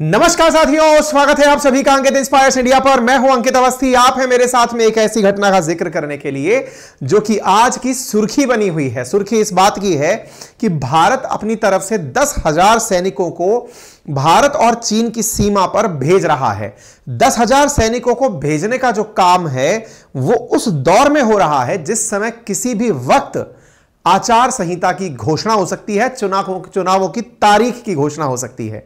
नमस्कार साथियों स्वागत है आप सभी का अंकित इंस्पायर्स इंडिया पर मैं हूं अंकित अवस्थी आप हैं मेरे साथ में एक ऐसी घटना का जिक्र करने के लिए जो कि आज की सुर्खी बनी हुई है सुर्खी इस बात की है कि भारत अपनी तरफ से दस हजार सैनिकों को भारत और चीन की सीमा पर भेज रहा है दस हजार सैनिकों को भेजने का जो काम है वो उस दौर में हो रहा है जिस समय किसी भी वक्त आचार संहिता की घोषणा हो सकती है चुनावों चुनावों की तारीख की घोषणा हो सकती है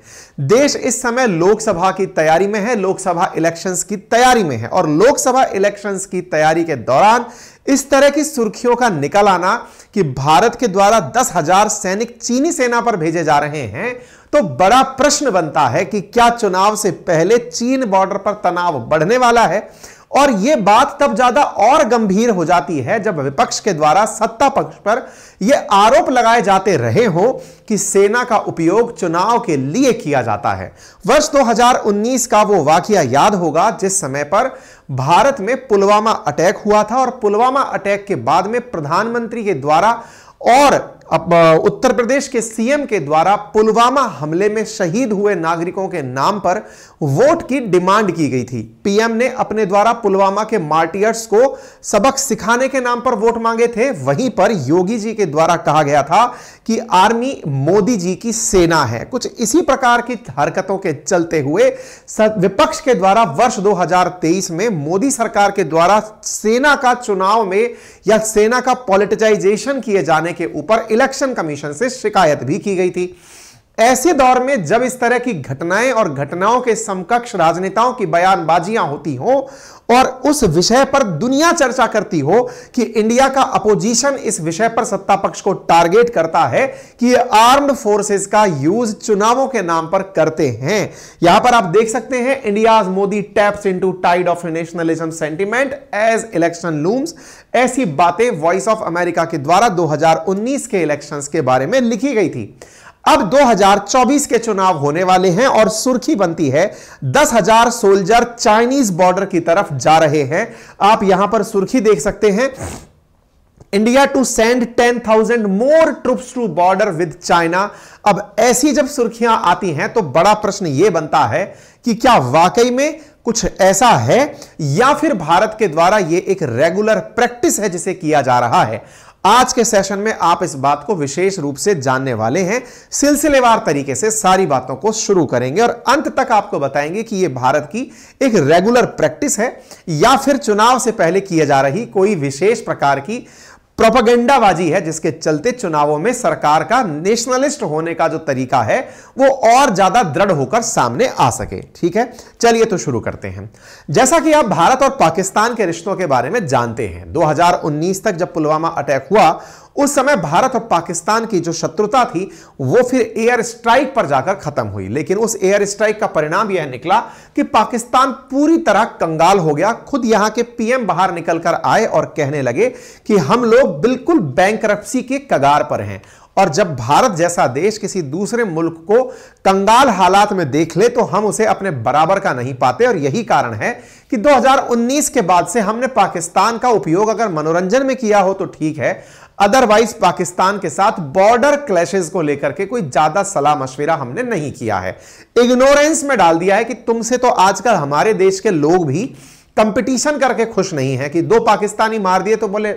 देश इस समय लोकसभा की तैयारी में है लोकसभा इलेक्शंस की तैयारी में है और लोकसभा इलेक्शंस की तैयारी के दौरान इस तरह की सुर्खियों का निकल आना कि भारत के द्वारा दस हजार सैनिक चीनी सेना पर भेजे जा रहे हैं तो बड़ा प्रश्न बनता है कि क्या चुनाव से पहले चीन बॉर्डर पर तनाव बढ़ने वाला है और यह बात तब ज्यादा और गंभीर हो जाती है जब विपक्ष के द्वारा सत्ता पक्ष पर यह आरोप लगाए जाते रहे हो कि सेना का उपयोग चुनाव के लिए किया जाता है वर्ष 2019 का वो वाक्य याद होगा जिस समय पर भारत में पुलवामा अटैक हुआ था और पुलवामा अटैक के बाद में प्रधानमंत्री के द्वारा और अब उत्तर प्रदेश के सीएम के द्वारा पुलवामा हमले में शहीद हुए नागरिकों के नाम पर वोट की डिमांड की गई थी पीएम ने अपने द्वारा पुलवामा के मार्टियर्स को सबक सिखाने के नाम पर वोट मांगे थे वहीं पर योगी जी के द्वारा कहा गया था कि आर्मी मोदी जी की सेना है कुछ इसी प्रकार की हरकतों के चलते हुए विपक्ष के द्वारा वर्ष दो में मोदी सरकार के द्वारा सेना का चुनाव में या सेना का पॉलिटिजाइजेशन किए जाने के ऊपर इलेक्शन कमीशन से शिकायत भी की गई थी ऐसे दौर में जब इस तरह की घटनाएं और घटनाओं के समकक्ष राजनेताओं की बयानबाजियां होती हो और उस विषय पर दुनिया चर्चा करती हो कि इंडिया का अपोजिशन इस विषय पर सत्ता पक्ष को टारगेट करता है कि ये आर्म्ड फोर्सेस का यूज चुनावों के नाम पर करते हैं यहां पर आप देख सकते हैं India Modi taps into tide of nationalism sentiment as election looms ऐसी बातें वॉइस ऑफ अमेरिका के द्वारा दो के इलेक्शन के बारे में लिखी गई थी अब 2024 के चुनाव होने वाले हैं और सुर्खी बनती है दस हजार सोल्जर चाइनीज बॉर्डर की तरफ जा रहे हैं आप यहां पर सुर्खी देख सकते हैं India to send 10,000 more troops to border with China अब ऐसी जब सुर्खियां आती हैं तो बड़ा प्रश्न यह बनता है कि क्या वाकई में कुछ ऐसा है या फिर भारत के द्वारा यह एक रेगुलर प्रैक्टिस है जिसे किया जा रहा है आज के सेशन में आप इस बात को विशेष रूप से जानने वाले हैं सिलसिलेवार तरीके से सारी बातों को शुरू करेंगे और अंत तक आपको बताएंगे कि यह भारत की एक रेगुलर प्रैक्टिस है या फिर चुनाव से पहले किया जा रही कोई विशेष प्रकार की प्रोपागेंडाबाजी है जिसके चलते चुनावों में सरकार का नेशनलिस्ट होने का जो तरीका है वो और ज्यादा दृढ़ होकर सामने आ सके ठीक है चलिए तो शुरू करते हैं जैसा कि आप भारत और पाकिस्तान के रिश्तों के बारे में जानते हैं 2019 तक जब पुलवामा अटैक हुआ उस समय भारत और पाकिस्तान की जो शत्रुता थी वो फिर एयर स्ट्राइक पर जाकर खत्म हुई लेकिन उस एयर स्ट्राइक का परिणाम यह निकला कि पाकिस्तान पूरी तरह कंगाल हो गया खुद यहां के पीएम बाहर निकलकर आए और कहने लगे कि हम लोग बिल्कुल बैंक के कगार पर हैं और जब भारत जैसा देश किसी दूसरे मुल्क को कंगाल हालात में देख ले तो हम उसे अपने बराबर का नहीं पाते और यही कारण है कि 2019 के बाद से हमने पाकिस्तान का उपयोग अगर मनोरंजन में किया हो तो ठीक है अदरवाइज पाकिस्तान के साथ बॉर्डर क्लैशेस को लेकर के कोई ज्यादा सलाह मशविरा हमने नहीं किया है इग्नोरेंस में डाल दिया है कि तुमसे तो आजकल हमारे देश के लोग भी कंपटीशन करके खुश नहीं है कि दो पाकिस्तानी मार दिए तो बोले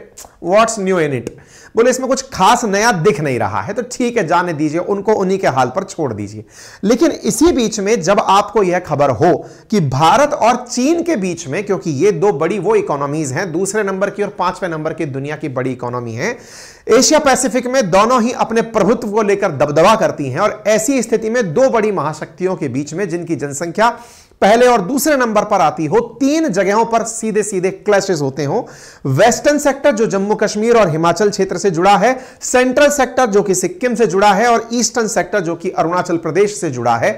व्हाट्स न्यू इन इट बोले इसमें कुछ खास नया दिख नहीं रहा है तो ठीक है जाने दीजिए उनको उन्हीं के हाल पर छोड़ दीजिए लेकिन इसी बीच में जब आपको यह खबर हो कि भारत और चीन के बीच में क्योंकि ये दो बड़ी वो इकोनॉमीज हैं दूसरे नंबर की और पांचवें नंबर की दुनिया की बड़ी इकोनॉमी है एशिया पैसिफिक में दोनों ही अपने प्रभुत्व को लेकर दबदबा करती हैं और ऐसी स्थिति में दो बड़ी महाशक्तियों के बीच में जिनकी जनसंख्या पहले और दूसरे नंबर पर आती हो तीन जगहों पर सीधे सीधे क्लैशेस होते हो वेस्टर्न सेक्टर जो जम्मू कश्मीर और हिमाचल क्षेत्र से जुड़ा है सेंट्रल सेक्टर जो कि सिक्किम से जुड़ा है और ईस्टर्न सेक्टर जो कि अरुणाचल प्रदेश से जुड़ा है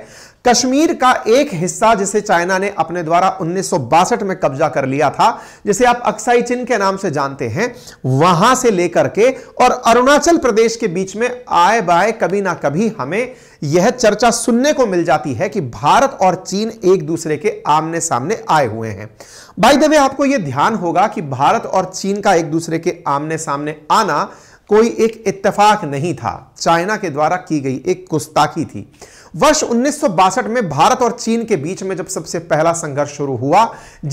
कश्मीर का एक हिस्सा जिसे चाइना ने अपने द्वारा उन्नीस में कब्जा कर लिया था जिसे आप अक्साई चिन्ह के नाम से जानते हैं वहां से लेकर के और अरुणाचल प्रदेश के बीच में आए बाय कभी ना कभी हमें यह चर्चा सुनने को मिल जाती है कि भारत और चीन एक दूसरे के आमने सामने आए हुए हैं भाई दबे आपको यह ध्यान होगा कि भारत और चीन का एक दूसरे के आमने सामने आना कोई एक इत्तेफाक नहीं था चाइना के द्वारा की गई एक गुस्ताखी थी वर्ष उन्नीस में भारत और चीन के बीच में जब सबसे पहला संघर्ष शुरू हुआ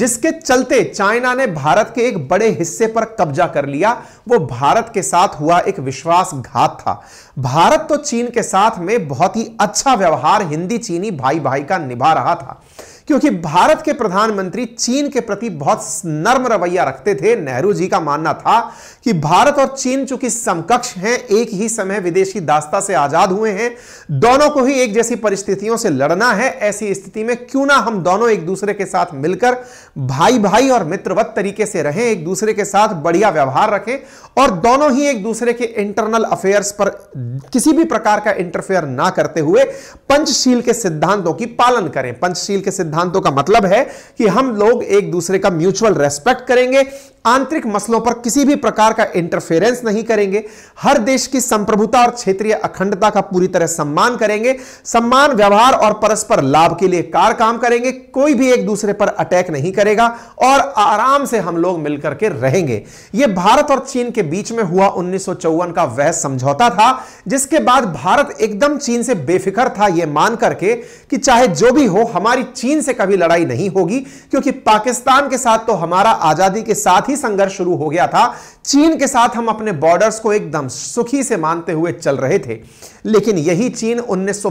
जिसके चलते चाइना ने भारत के एक बड़े हिस्से पर कब्जा कर लिया वो भारत के साथ हुआ एक विश्वासघात था भारत तो चीन के साथ में बहुत ही अच्छा व्यवहार हिंदी चीनी भाई भाई का निभा रहा था क्योंकि भारत के प्रधानमंत्री चीन के प्रति बहुत नर्म रवैया रखते थे नेहरू जी का मानना था कि भारत और चीन चूंकि समकक्ष हैं एक ही समय विदेशी दास्ता से आजाद हुए हैं दोनों को ही एक जैसी परिस्थितियों से लड़ना है ऐसी स्थिति में क्यों ना हम दोनों एक दूसरे के साथ मिलकर भाई भाई और मित्रवत तरीके से रहें एक दूसरे के साथ बढ़िया व्यवहार रखें और दोनों ही एक दूसरे के इंटरनल अफेयर्स पर किसी भी प्रकार का इंटरफेयर ना करते हुए पंचशील के सिद्धांतों की पालन करें पंचशील के सिद्धांत सिद्धांतों का मतलब है कि हम लोग एक दूसरे का म्यूचुअल रेस्पेक्ट करेंगे आंतरिक मसलों पर किसी भी प्रकार का इंटरफेरेंस नहीं करेंगे हर देश की संप्रभुता और क्षेत्रीय अखंडता का पूरी तरह सम्मान करेंगे सम्मान व्यवहार और परस्पर लाभ के लिए कार काम करेंगे कोई भी एक दूसरे पर अटैक नहीं करेगा और आराम से हम लोग मिलकर के रहेंगे यह भारत और चीन के बीच में हुआ उन्नीस का वह समझौता था जिसके बाद भारत एकदम चीन से बेफिक्र था यह मान करके कि चाहे जो भी हो हमारी चीन से कभी लड़ाई नहीं होगी क्योंकि पाकिस्तान के साथ तो हमारा आजादी के साथ ही संघर्ष शुरू हो गया था चीन के साथ हम अपने बॉर्डर्स को एकदम सुखी से मानते हुए चल रहे थे लेकिन यही चीन उन्नीस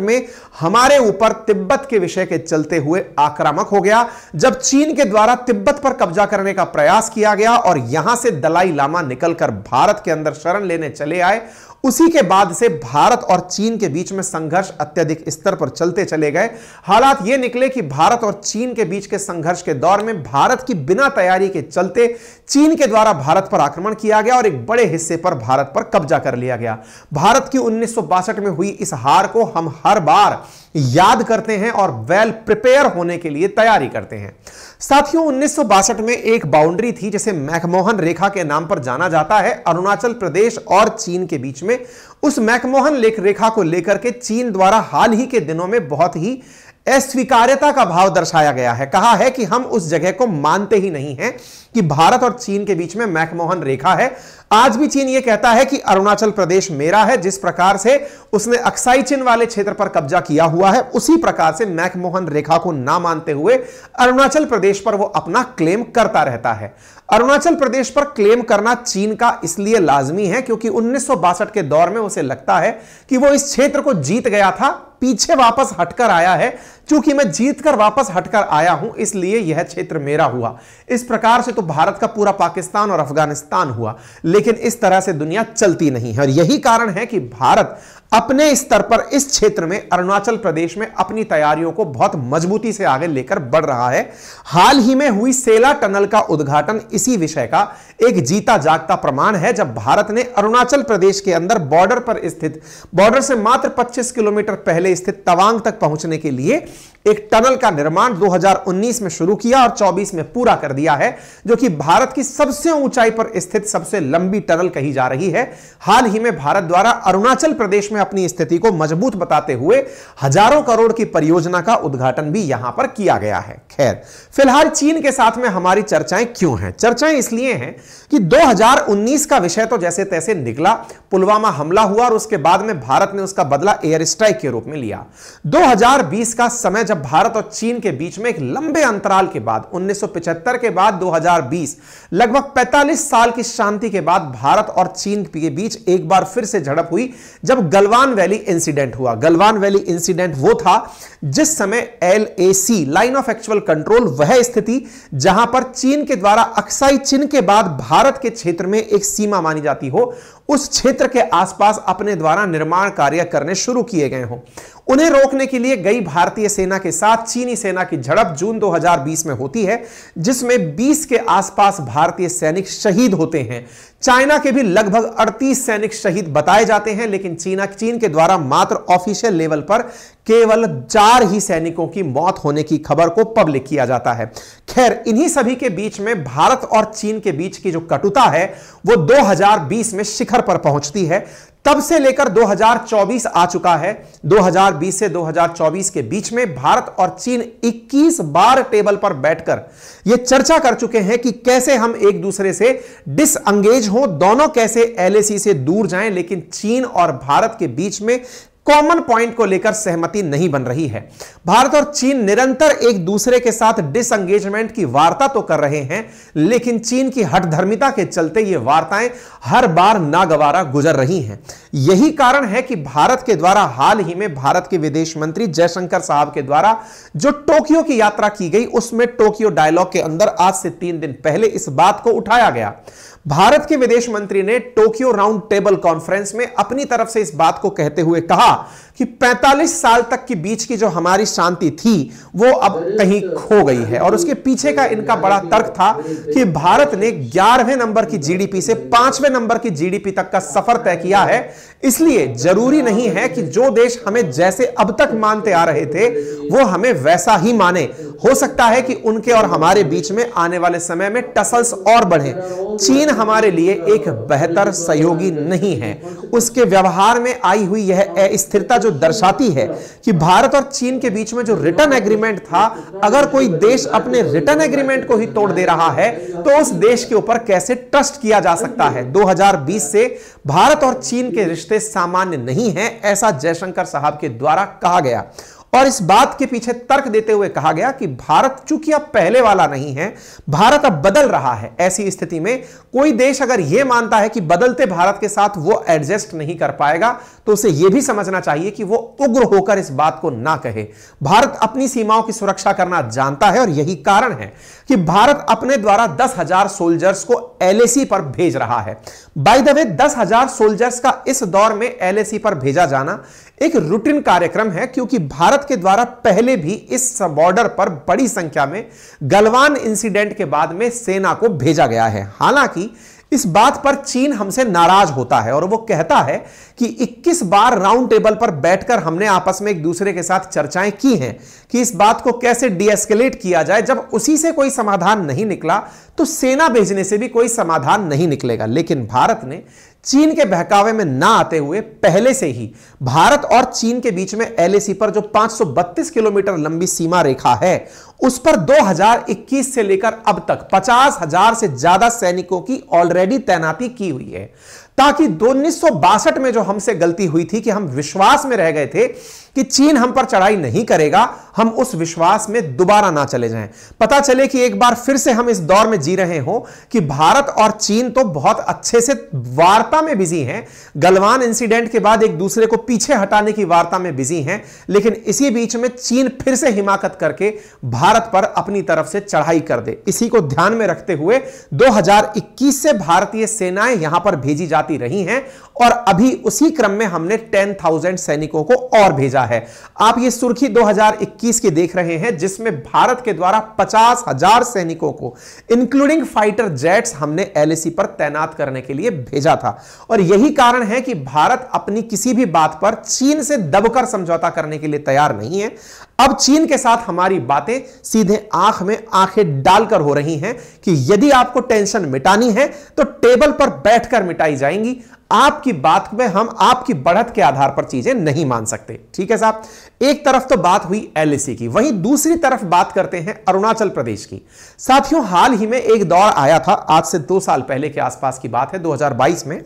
में हमारे ऊपर तिब्बत के विषय के चलते हुए आक्रामक हो गया जब चीन के द्वारा तिब्बत पर कब्जा करने का प्रयास किया गया और यहां से दलाई लामा निकलकर भारत के अंदर शरण लेने चले आए उसी के बाद से भारत और चीन के बीच में संघर्ष अत्यधिक स्तर पर चलते चले गए हालात यह निकले कि भारत और चीन के बीच के संघर्ष के दौर में भारत की बिना तैयारी के चलते चीन के द्वारा भारत पर आक्रमण किया गया और एक बड़े हिस्से पर भारत पर कब्जा कर लिया गया भारत की उन्नीस में हुई इस हार को हम हर बार याद करते हैं और वेल प्रिपेयर होने के लिए तैयारी करते हैं साथियों उन्नीस में एक बाउंड्री थी जिसे मैकमोहन रेखा के नाम पर जाना जाता है अरुणाचल प्रदेश और चीन के बीच में उस मैकमोहन लेख रेखा को लेकर के चीन द्वारा हाल ही के दिनों में बहुत ही अस्वीकार्यता का भाव दर्शाया गया है कहा है कि हम उस जगह को मानते ही नहीं हैं कि भारत और चीन के बीच में मैकमोहन रेखा है आज भी चीन यह कहता है कि अरुणाचल प्रदेश मेरा है जिस प्रकार से उसने अक्साई चिन्ह वाले क्षेत्र पर कब्जा किया हुआ है उसी प्रकार से मैकमोहन रेखा को ना मानते हुए अरुणाचल प्रदेश पर वो अपना क्लेम करता रहता है अरुणाचल प्रदेश पर क्लेम करना चीन का इसलिए लाजमी है क्योंकि उन्नीस के दौर में उसे लगता है कि वो इस क्षेत्र को जीत गया था पीछे वापस हटकर आया है क्योंकि मैं जीतकर वापस हटकर आया हूं इसलिए यह क्षेत्र मेरा हुआ इस प्रकार से तो भारत का पूरा पाकिस्तान और अफगानिस्तान हुआ लेकिन इस तरह से दुनिया चलती नहीं है और यही कारण है कि भारत अपने स्तर पर इस क्षेत्र में अरुणाचल प्रदेश में अपनी तैयारियों को बहुत मजबूती से आगे लेकर बढ़ रहा है हाल ही में हुई सेला टनल का उद्घाटन इसी विषय का एक जीता जागता प्रमाण है जब भारत ने अरुणाचल प्रदेश के अंदर बॉर्डर पर स्थित बॉर्डर से मात्र 25 किलोमीटर पहले स्थित तवांग तक पहुंचने के लिए एक टनल का निर्माण 2019 में शुरू किया और 24 में पूरा कर दिया है जो कि भारत की सबसे ऊंचाई पर स्थित सबसे लंबी टनल कही जा रही है हाल ही में भारत द्वारा अरुणाचल प्रदेश में अपनी स्थिति को मजबूत बताते हुए हजारों करोड़ की परियोजना का उद्घाटन भी यहां पर किया गया है खैर फिलहाल चीन के साथ में हमारी चर्चाएं क्यों हैं चर्चाएं इसलिए हैं कि दो का विषय तो जैसे तैसे निकला पुलवामा हमला हुआ और उसके बाद में भारत ने उसका बदला एयर स्ट्राइक के रूप में लिया दो का समय जब भारत और चीन के बीच में एक लंबे अंतराल के बाद 1975 के बाद 2020 लगभग 45 साल की शांति के बाद भारत और चीन के बीच एक बार फिर से झड़प हुई जब गलवान वैली इंसिडेंट हुआ गलवान वैली इंसिडेंट वो था जिस समय L A C line of actual control वह स्थिति जहां पर चीन के द्वारा अक्साई चिन्ह के बाद भारत के क्षेत्र में एक सीमा मानी जाती हो उस क्षेत्र के आसपास अपने द्वारा निर्माण कार्य करने शुरू किए गए हों उन्हें रोकने के लिए गई भारतीय सेना के साथ चीनी सेना की झड़प जून 2020 में होती है जिसमें 20 के आसपास भारतीय सैनिक शहीद होते हैं चाइना के भी लगभग 38 सैनिक शहीद बताए जाते हैं लेकिन चीना चीन के द्वारा मात्र ऑफिशियल लेवल पर केवल चार ही सैनिकों की मौत होने की खबर को पब्लिक किया जाता है खैर इन्हीं सभी के बीच में भारत और चीन के बीच की जो कटुता है वो 2020 में शिखर पर पहुंचती है तब से लेकर 2024 आ चुका है 2020 से 2024 के बीच में भारत और चीन 21 बार टेबल पर बैठकर यह चर्चा कर चुके हैं कि कैसे हम एक दूसरे से डिसअंगेज हो दोनों कैसे एलएसी से दूर जाएं लेकिन चीन और भारत के बीच में कॉमन पॉइंट को लेकर सहमति नहीं बन रही है भारत और चीन निरंतर एक दूसरे के साथ डिसंगेजमेंट की वार्ता तो कर रहे हैं लेकिन चीन की हठधर्मिता के चलते ये वार्ताएं हर बार नागवारा गुजर रही हैं यही कारण है कि भारत के द्वारा हाल ही में भारत के विदेश मंत्री जयशंकर साहब के द्वारा जो टोक्यो की यात्रा की गई उसमें टोक्यो डायलॉग के अंदर आज से तीन दिन पहले इस बात को उठाया गया भारत के विदेश मंत्री ने टोक्यो राउंड टेबल कॉन्फ्रेंस में अपनी तरफ से इस बात को कहते हुए कहा कि 45 साल तक के बीच की जो हमारी शांति थी वो अब कहीं खो गई है और उसके पीछे का इनका बड़ा तर्क था कि भारत ने 11वें नंबर की जीडीपी से 5वें नंबर की जीडीपी तक का सफर तय किया है इसलिए जरूरी नहीं है कि जो देश हमें जैसे अब तक मानते आ रहे थे वो हमें वैसा ही माने हो सकता है कि उनके और हमारे बीच में आने वाले समय में टसल्स और बढ़े चीन हमारे लिए एक बेहतर सहयोगी नहीं है उसके व्यवहार में आई हुई यह अस्थिरता जो दर्शाती है कि भारत और चीन के बीच में जो रिटर्न एग्रीमेंट था अगर कोई देश अपने रिटर्न एग्रीमेंट को ही तोड़ दे रहा है तो उस देश के ऊपर कैसे ट्रस्ट किया जा सकता है 2020 से भारत और चीन के रिश्ते सामान्य नहीं है ऐसा जयशंकर साहब के द्वारा कहा गया और इस बात के पीछे तर्क देते हुए कहा गया कि भारत चूंकि अब पहले वाला नहीं है भारत अब बदल रहा है ऐसी स्थिति में कोई देश अगर यह मानता है कि बदलते भारत के साथ वो एडजस्ट नहीं कर पाएगा तो उसे यह भी समझना चाहिए कि वो उग्र होकर इस बात को ना कहे भारत अपनी सीमाओं की सुरक्षा करना जानता है और यही कारण है कि भारत अपने द्वारा दस हजार सोल्जर्स को एलएसी पर भेज रहा है बाई द वे दस हजार सोल्जर्स का इस दौर में एलएसी पर भेजा जाना एक रूटीन कार्यक्रम है क्योंकि भारत के द्वारा पहले भी इस बॉर्डर पर बड़ी संख्या में गलवान इंसिडेंट के बाद में सेना को भेजा गया है हालांकि इस बात पर चीन हमसे नाराज होता है और वो कहता है कि 21 बार राउंड टेबल पर बैठकर हमने आपस में एक दूसरे के साथ चर्चाएं की हैं कि इस बात को कैसे डीएस्केलेट किया जाए जब उसी से कोई समाधान नहीं निकला तो सेना भेजने से भी कोई समाधान नहीं निकलेगा लेकिन भारत ने चीन के बहकावे में ना आते हुए पहले से ही भारत और चीन के बीच में एलएसी पर जो 532 किलोमीटर लंबी सीमा रेखा है उस पर 2021 से लेकर अब तक पचास हजार से ज्यादा सैनिकों की ऑलरेडी तैनाती की हुई है ताकि उन्नीस में जो हमसे गलती हुई थी कि हम विश्वास में रह गए थे कि चीन हम पर चढ़ाई नहीं करेगा हम उस विश्वास में दोबारा ना चले जाएं पता चले कि एक बार फिर से हम इस दौर में जी रहे हो कि भारत और चीन तो बहुत अच्छे से वार्ता में बिजी हैं गलवान इंसिडेंट के बाद एक दूसरे को पीछे हटाने की वार्ता में बिजी हैं लेकिन इसी बीच में चीन फिर से हिमाकत करके भारत भारत पर अपनी तरफ से चढ़ाई कर दे इसी को ध्यान में रखते हुए 2021 से भारतीय सेनाएं यहां पर भेजी जाती रही हैं और अभी उसी क्रम में हमने 10,000 सैनिकों को और भेजा है आप ये सुर्खी 2021 की देख रहे हैं जिसमें भारत के द्वारा पचास हजार सैनिकों को इंक्लूडिंग फाइटर जेट्स हमने एलएसी पर तैनात करने के लिए भेजा था और यही कारण है कि भारत अपनी किसी भी बात पर चीन से दबकर समझौता करने के लिए तैयार नहीं है अब चीन के साथ हमारी बातें सीधे आंख में आंखें डालकर हो रही हैं कि यदि आपको टेंशन मिटानी है तो टेबल पर बैठकर मिटाई जाएंगी आपकी बात में हम आपकी बढ़त के आधार पर चीजें नहीं मान सकते ठीक है साहब एक तरफ तो बात हुई एलएसी की वहीं दूसरी तरफ बात करते हैं अरुणाचल प्रदेश की साथियों हाल ही में एक दौर आया था आज से दो साल पहले के आसपास की बात है 2022 में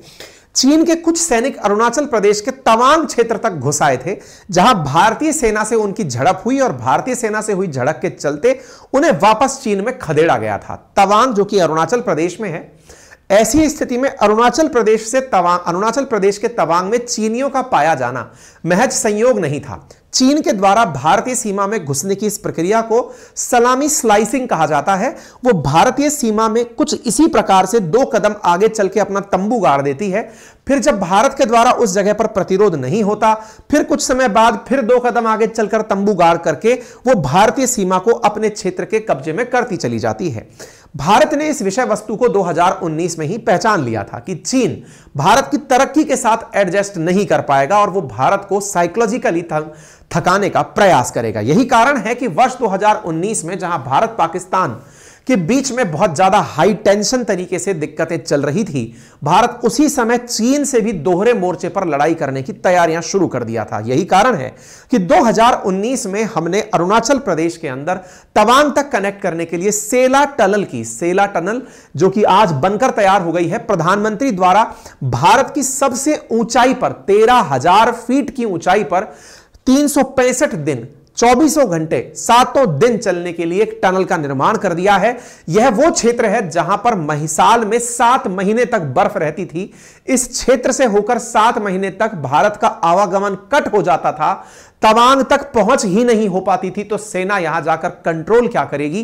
चीन के कुछ सैनिक अरुणाचल प्रदेश के तवांग क्षेत्र तक घुस आए थे जहां भारतीय सेना से उनकी झड़प हुई और भारतीय सेना से हुई झड़प के चलते उन्हें वापस चीन में खदेड़ा गया था तवांग जो कि अरुणाचल प्रदेश में है ऐसी स्थिति में अरुणाचल प्रदेश से तवांग अरुणाचल प्रदेश के तवांग में चीनियों का पाया जाना महज संयोग नहीं था चीन के द्वारा भारतीय सीमा में घुसने की इस प्रक्रिया को सलामी स्लाइसिंग कहा जाता है वो भारतीय सीमा में कुछ इसी प्रकार से दो कदम आगे चल के अपना तंबू गाड़ देती है फिर जब भारत के द्वारा उस जगह पर प्रतिरोध नहीं होता फिर कुछ समय बाद फिर दो कदम आगे चलकर तंबू गाड़ करके वो भारतीय सीमा को अपने क्षेत्र के कब्जे में करती चली जाती है भारत ने इस विषय वस्तु को 2019 में ही पहचान लिया था कि चीन भारत की तरक्की के साथ एडजस्ट नहीं कर पाएगा और वो भारत को साइकोलॉजिकली थकाने का प्रयास करेगा यही कारण है कि वर्ष 2019 में जहां भारत पाकिस्तान कि बीच में बहुत ज्यादा हाई टेंशन तरीके से दिक्कतें चल रही थी भारत उसी समय चीन से भी दोहरे मोर्चे पर लड़ाई करने की तैयारियां शुरू कर दिया था यही कारण है कि 2019 में हमने अरुणाचल प्रदेश के अंदर तवांग तक कनेक्ट करने के लिए सेला टनल की सेला टनल जो कि आज बनकर तैयार हो गई है प्रधानमंत्री द्वारा भारत की सबसे ऊंचाई पर तेरह हजार फीट की ऊंचाई पर तीन दिन चौबीसों घंटे सातों दिन चलने के लिए एक टनल का निर्माण कर दिया है यह वो क्षेत्र है जहां पर महिसाल में सात महीने तक बर्फ रहती थी इस क्षेत्र से होकर सात महीने तक भारत का आवागमन कट हो जाता था तवांग तक पहुंच ही नहीं हो पाती थी तो सेना यहां जाकर कंट्रोल क्या करेगी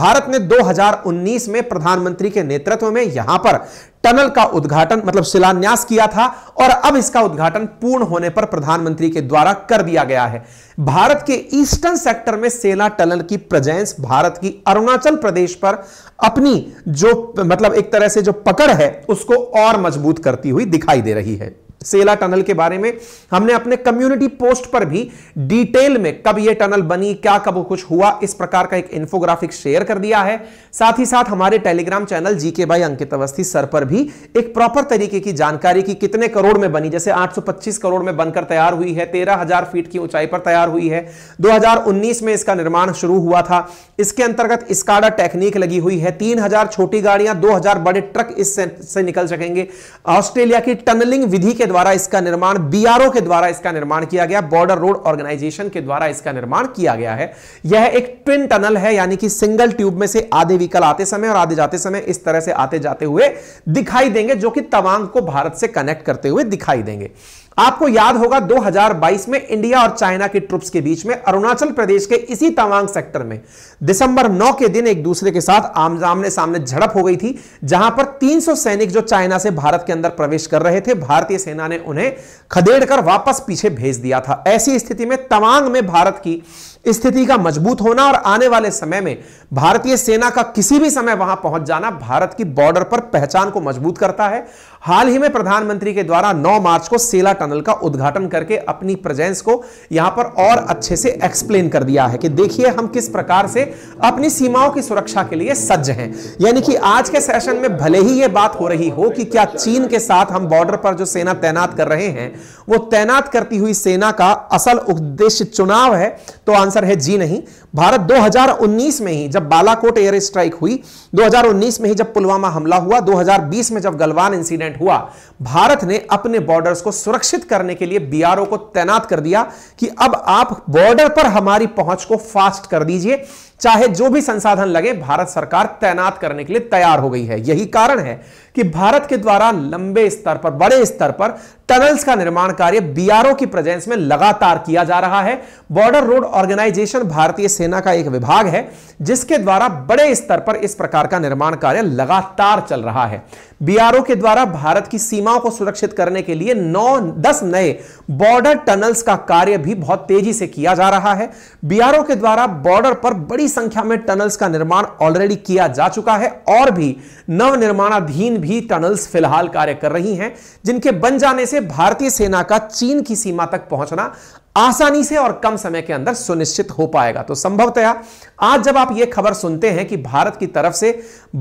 भारत ने 2019 में प्रधानमंत्री के नेतृत्व में यहां पर टनल का उद्घाटन मतलब शिलान्यास किया था और अब इसका उद्घाटन पूर्ण होने पर प्रधानमंत्री के द्वारा कर दिया गया है भारत के ईस्टर्न सेक्टर में सेना टनल की प्रेजेंस भारत की अरुणाचल प्रदेश पर अपनी जो मतलब एक तरह से जो पकड़ है उसको और मजबूत करती हुई दिखाई दे रही है सेला टनल के बारे में हमने अपने कम्युनिटी पोस्ट पर भी डिटेल में कब यह टनल बनी क्या कब कुछ हुआ इस प्रकार का एक इंफोग्राफिक शेयर कर दिया है साथ ही साथ हमारे टेलीग्राम चैनल जीके भाई अंकित अवस्थी सर पर भी एक प्रॉपर तरीके की जानकारी की कितने करोड़ में बनी जैसे 825 करोड़ में बनकर तैयार हुई है तेरह फीट की ऊंचाई पर तैयार हुई है दो में इसका निर्माण शुरू हुआ था इसके अंतर्गत स्काडा टेक्निक लगी हुई है तीन छोटी गाड़ियां दो बड़े ट्रक इससे निकल सकेंगे ऑस्ट्रेलिया की टनलिंग विधि के द्वारा इसका निर्माण बीआरओ के द्वारा इसका निर्माण किया गया बॉर्डर रोड ऑर्गेनाइजेशन के द्वारा इसका निर्माण किया गया है यह एक ट्विन टनल है यानी कि सिंगल ट्यूब में से आधे व्हीकल आते समय और आधे जाते समय इस तरह से आते जाते हुए दिखाई देंगे जो कि तवांग को भारत से कनेक्ट करते हुए दिखाई देंगे आपको याद होगा 2022 में इंडिया और चाइना की ट्रुप्स के बीच में अरुणाचल प्रदेश के इसी तवांग सेक्टर में दिसंबर 9 के दिन एक दूसरे के साथ आमने सामने झड़प हो गई थी जहां पर 300 सैनिक जो चाइना से भारत के अंदर प्रवेश कर रहे थे भारतीय सेना ने उन्हें खदेड़ कर वापस पीछे भेज दिया था ऐसी स्थिति में तवांग में भारत की स्थिति का मजबूत होना और आने वाले समय में भारतीय सेना का किसी भी समय वहां पहुंच जाना भारत की बॉर्डर पर पहचान को मजबूत करता है हाल ही में प्रधानमंत्री के द्वारा 9 मार्च को सेला टनल का उद्घाटन करके अपनी प्रेजेंस को यहां पर और अच्छे से एक्सप्लेन कर दिया है कि देखिए हम किस प्रकार से अपनी सीमाओं की सुरक्षा के लिए सज्ज हैं यानी कि आज के सेशन में भले ही यह बात हो रही हो कि क्या चीन के साथ हम बॉर्डर पर जो सेना तैनात कर रहे हैं वो तैनात करती हुई सेना का असल उद्देश्य चुनाव है तो आंसर है जी नहीं भारत 2019 में ही जब बालाकोट एयर स्ट्राइक हुई 2019 में ही जब पुलवामा हमला हुआ 2020 में जब गलवान इंसिडेंट इंसिडेंट हुआ भारत ने अपने बॉर्डर्स को सुरक्षित करने के लिए बीआरओ को तैनात कर दिया कि अब आप बॉर्डर पर हमारी पहुंच को फास्ट कर दीजिए चाहे जो भी संसाधन लगे भारत सरकार तैनात करने के लिए तैयार हो गई है यही कारण है कि भारत के द्वारा लंबे स्तर पर बड़े स्तर पर टनल्स का निर्माण कार्य बीआरओ की प्रेजेंस में लगातार किया जा रहा है बॉर्डर रोड ऑर्गेनाइजेशन भारतीय सेना का एक विभाग है जिसके द्वारा बड़े स्तर पर इस प्रकार का निर्माण कार्य लगातार चल रहा है बीआरओ के द्वारा भारत की सीमाओं को सुरक्षित करने के लिए नौ दस नए बॉर्डर टनल्स का कार्य भी बहुत तेजी से किया जा रहा है बीआरओ के द्वारा बॉर्डर पर बड़ी संख्या में टनल्स का निर्माण ऑलरेडी किया जा चुका है और भी नवनिर्माणाधीन भी टनल्स फिलहाल कार्य कर रही हैं जिनके बन जाने से से भारतीय सेना का चीन की सीमा तक पहुंचना आसानी से और कम समय के अंदर सुनिश्चित हो पाएगा तो संभवतया आज जब आप यह खबर सुनते हैं कि भारत की तरफ से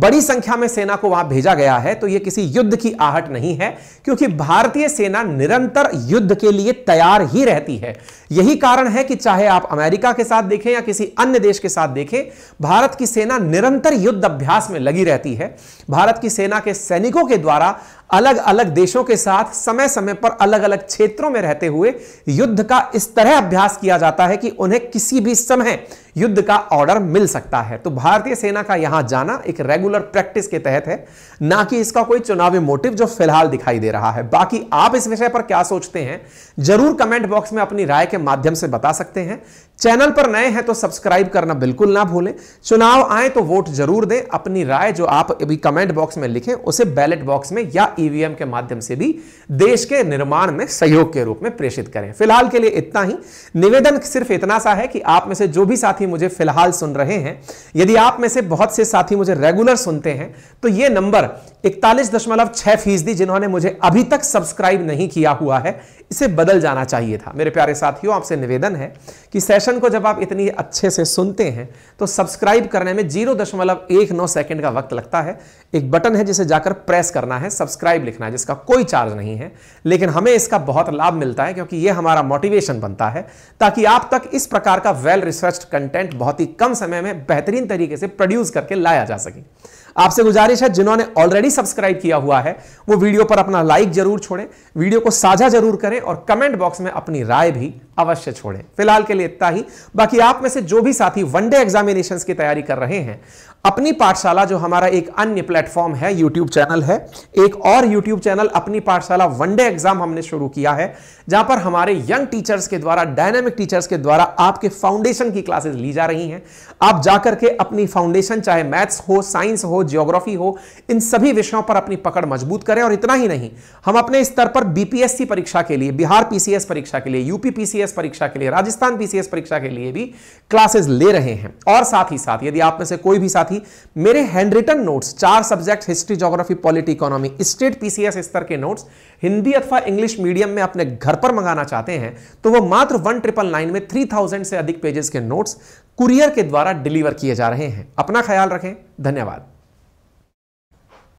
बड़ी संख्या में सेना को वहां भेजा गया है तो यह किसी युद्ध की आहट नहीं है क्योंकि भारतीय सेना निरंतर युद्ध के लिए तैयार ही रहती है यही कारण है कि चाहे आप अमेरिका के साथ देखें या किसी अन्य देश के साथ देखें भारत की सेना निरंतर युद्ध अभ्यास में लगी रहती है भारत की सेना के सैनिकों के द्वारा अलग अलग देशों के साथ समय समय पर अलग अलग क्षेत्रों में रहते हुए युद्ध का इस तरह अभ्यास किया जाता है कि उन्हें किसी भी समय युद्ध का ऑर्डर मिल सकता है तो भारतीय सेना का यहां जाना एक रेगुलर प्रैक्टिस के तहत है ना कि इसका कोई चुनावी मोटिव जो फिलहाल दिखाई दे रहा है बाकी आप इस विषय पर क्या सोचते हैं जरूर कमेंट बॉक्स में अपनी राय के माध्यम से बता सकते हैं चैनल पर नए हैं तो सब्सक्राइब करना बिल्कुल ना भूलें चुनाव आए तो वोट जरूर दें अपनी राय जो आप अभी कमेंट बॉक्स में लिखें उसे बैलेट बॉक्स में या ईवीएम e के माध्यम से भी देश के निर्माण में सहयोग के रूप में प्रेषित करें फिलहाल के लिए इतना ही निवेदन सिर्फ इतना सा है कि आप में से जो भी साथी साथी मुझे फिलहाल सुन रहे हैं यदि आप में से बहुत से साथी मुझे रेगुलर सुनते हैं तो यह नंबर इकतालीस दशमलव छह फीसदी जिन्होंने मुझे अभी तक सब्सक्राइब नहीं किया हुआ है इसे बदल जाना चाहिए था मेरे प्यारे साथियों आपसे निवेदन है कि सेशन को जब आप इतनी अच्छे से सुनते हैं तो सब्सक्राइब करने में जीरो दशमलव एक नौ सेकेंड का वक्त लगता है एक बटन है जिसे जाकर प्रेस करना है सब्सक्राइब लिखना है जिसका कोई चार्ज नहीं है लेकिन हमें इसका बहुत लाभ मिलता है क्योंकि यह हमारा मोटिवेशन बनता है ताकि आप तक इस प्रकार का वेल रिसर्च कंटेंट कंटेंट बहुत ही कम समय में बेहतरीन तरीके से प्रोड्यूस करके लाया जा सके आपसे गुजारिश है जिन्होंने ऑलरेडी सब्सक्राइब किया हुआ है वो वीडियो पर अपना लाइक जरूर छोड़ें वीडियो को साझा जरूर करें और कमेंट बॉक्स में अपनी राय भी अवश्य छोड़ें फिलहाल के लिए इतना ही बाकी आप में से जो भी साथी वनडे एग्जामिनेशन की तैयारी कर रहे हैं अपनी पाठशाला जो हमारा एक अन्य प्लेटफॉर्म है यूट्यूब चैनल है एक और यूट्यूब चैनल अपनी पाठशाला वनडे एग्जाम हमने शुरू किया है जहां पर हमारे यंग टीचर्स के द्वारा डायनेमिक टीचर्स के द्वारा आपके फाउंडेशन की क्लासेस ली जा रही हैं आप जाकर के अपनी फाउंडेशन चाहे मैथ्स हो साइंस हो जियोग्राफी हो इन सभी विषयों पर अपनी पकड़ मजबूत करें और इतना ही नहीं हम अपने स्तर पर बीपीएससी परीक्षा के लिए बिहार पीसीएस परीक्षा के लिए यूपी पीसीएस परीक्षा के लिए राजस्थान पीसीएस परीक्षा के लिए भी क्लासेस ले रहे हैं और साथ ही साथ यदि आप में से कोई भी साथी ही मेरे हैंड रिटन नोट्स चार subject history geography polity economy state PCS स्तर के नोट्स हिंदी अथवा इंग्लिश मीडियम में अपने घर पर मंगाना चाहते हैं तो वो मात्र वन ट्रिपल नाइन में थ्री थाउजेंड से अधिक पेजेस के नोट्स कुरियर के द्वारा डिलीवर किए जा रहे हैं अपना ख्याल रखें धन्यवाद